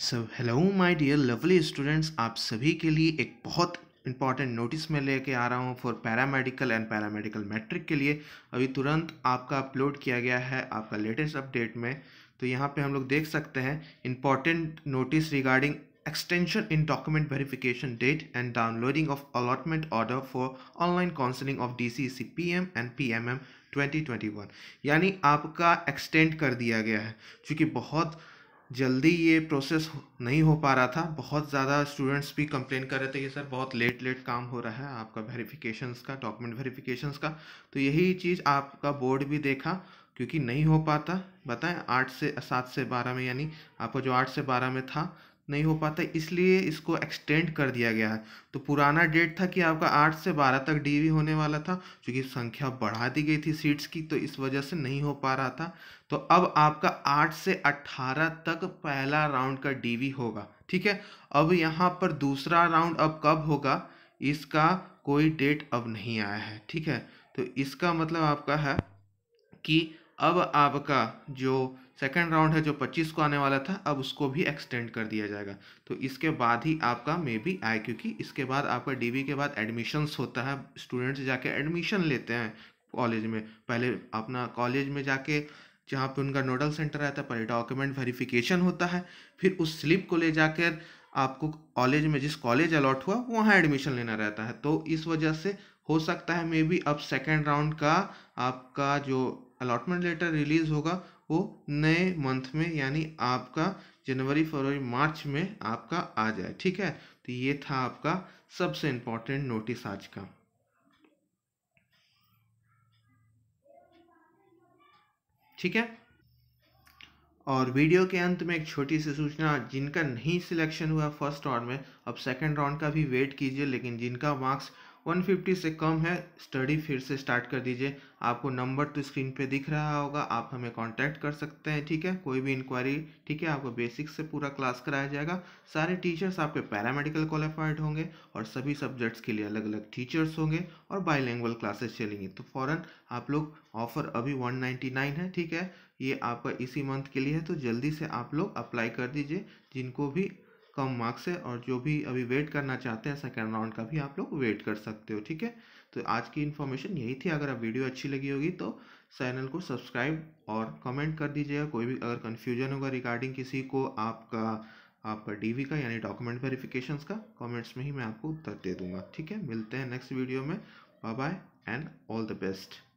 so hello my dear lovely students आप सभी के लिए एक बहुत इंपॉर्टेंट नोटिस में लेके आ रहा हूँ for paramedical and paramedical matric के लिए अभी तुरंत आपका अपलोड किया गया है आपका लेटेस्ट अपडेट में तो यहाँ पे हम लोग देख सकते हैं important notice regarding of in order for online counselling of D C C P M and P M M twenty twenty 2021 यानी आपका एक्सटेंड कर दिया गया है क्योंकि बहुत जल्दी ये प्रोसेस नहीं हो पा रहा था बहुत ज़्यादा स्टूडेंट्स भी कंप्लेन कर रहे थे कि सर बहुत लेट लेट काम हो रहा है आपका वेरिफिकेशंस का डॉक्यूमेंट वेरिफिकेशंस का तो यही चीज़ आपका बोर्ड भी देखा क्योंकि नहीं हो पाता बताएं आठ से सात से बारह में यानी आपको जो आठ से बारह में था नहीं हो पाता इसलिए इसको एक्सटेंड कर दिया गया है तो पुराना डेट था कि आपका आठ से बारह तक डीवी होने वाला था क्योंकि संख्या बढ़ा दी गई थी सीट्स की तो इस वजह से नहीं हो पा रहा था तो अब आपका आठ से अट्ठारह तक पहला राउंड का डीवी होगा ठीक है अब यहाँ पर दूसरा राउंड अब कब होगा इसका कोई डेट अब नहीं आया है ठीक है तो इसका मतलब आपका है कि अब आपका जो सेकेंड राउंड है जो पच्चीस को आने वाला था अब उसको भी एक्सटेंड कर दिया जाएगा तो इसके बाद ही आपका मे बी आए क्योंकि इसके बाद आपका डी के बाद एडमिशन्स होता है स्टूडेंट्स जाके एडमिशन लेते हैं कॉलेज में पहले अपना कॉलेज में जाके जहाँ पे उनका नोडल सेंटर रहता है पहले डॉक्यूमेंट वेरिफिकेशन होता है फिर उस स्लिप को ले जाकर आपको कॉलेज में जिस कॉलेज अलॉट हुआ वहाँ एडमिशन लेना रहता है तो इस वजह से हो सकता है मे बी अब सेकेंड राउंड का आपका जो अलॉटमेंट लेटर रिलीज़ होगा वो नए मंथ में यानी आपका जनवरी फरवरी मार्च में आपका आ जाए ठीक है तो ये था आपका सबसे इम्पोर्टेंट नोटिस आज का ठीक है और वीडियो के अंत में एक छोटी सी सूचना जिनका नहीं सिलेक्शन हुआ फर्स्ट राउंड में अब सेकंड राउंड का भी वेट कीजिए लेकिन जिनका मार्क्स 150 से कम है स्टडी फिर से स्टार्ट कर दीजिए आपको नंबर तो स्क्रीन पे दिख रहा होगा आप हमें कांटेक्ट कर सकते हैं ठीक है कोई भी इंक्वायरी ठीक है आपको बेसिक से पूरा क्लास कराया जाएगा सारे टीचर्स आपके पैरामेडिकल क्वालिफाइड होंगे और सभी सब्जेक्ट्स के लिए अलग अलग टीचर्स होंगे और बाईलैंग्वल क्लासेस चलेंगी तो फ़ौरन आप लोग ऑफ़र अभी वन है ठीक है ये आपका इसी मंथ के लिए है तो जल्दी से आप लोग अप्लाई कर दीजिए जिनको भी कम मार्क्स है और जो भी अभी वेट करना चाहते हैं सेकेंड राउंड का भी आप लोग वेट कर सकते हो ठीक है तो आज की इन्फॉर्मेशन यही थी अगर आप वीडियो अच्छी लगी होगी तो चैनल को सब्सक्राइब और कमेंट कर दीजिएगा कोई भी अगर कन्फ्यूजन होगा रिगार्डिंग किसी को आपका आपका डीवी का यानी डॉक्यूमेंट वेरिफिकेशन का कमेंट्स में ही मैं आपको उत्तर दे दूंगा ठीक है मिलते हैं नेक्स्ट वीडियो में bye bye and all the best